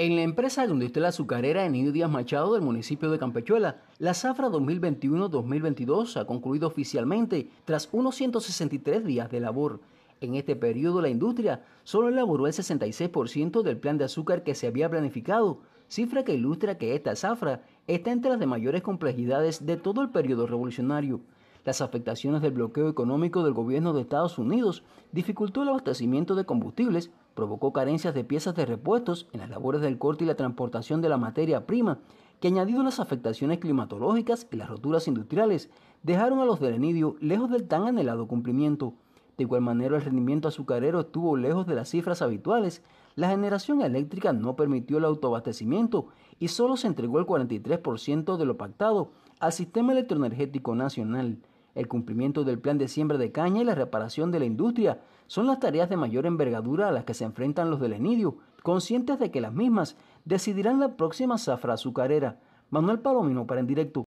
En la empresa de la Azucarera en Díaz Machado del municipio de Campechuela, la zafra 2021-2022 ha concluido oficialmente tras unos 163 días de labor. En este periodo la industria solo elaboró el 66% del plan de azúcar que se había planificado, cifra que ilustra que esta zafra está entre las de mayores complejidades de todo el periodo revolucionario. Las afectaciones del bloqueo económico del gobierno de Estados Unidos dificultó el abastecimiento de combustibles, provocó carencias de piezas de repuestos en las labores del corte y la transportación de la materia prima, que añadido las afectaciones climatológicas y las roturas industriales, dejaron a los del lejos del tan anhelado cumplimiento. De igual manera, el rendimiento azucarero estuvo lejos de las cifras habituales. La generación eléctrica no permitió el autoabastecimiento y solo se entregó el 43% de lo pactado al Sistema Electroenergético Nacional el cumplimiento del plan de siembra de caña y la reparación de la industria son las tareas de mayor envergadura a las que se enfrentan los del Enidio, conscientes de que las mismas decidirán la próxima zafra azucarera. Manuel Palomino para En Directo.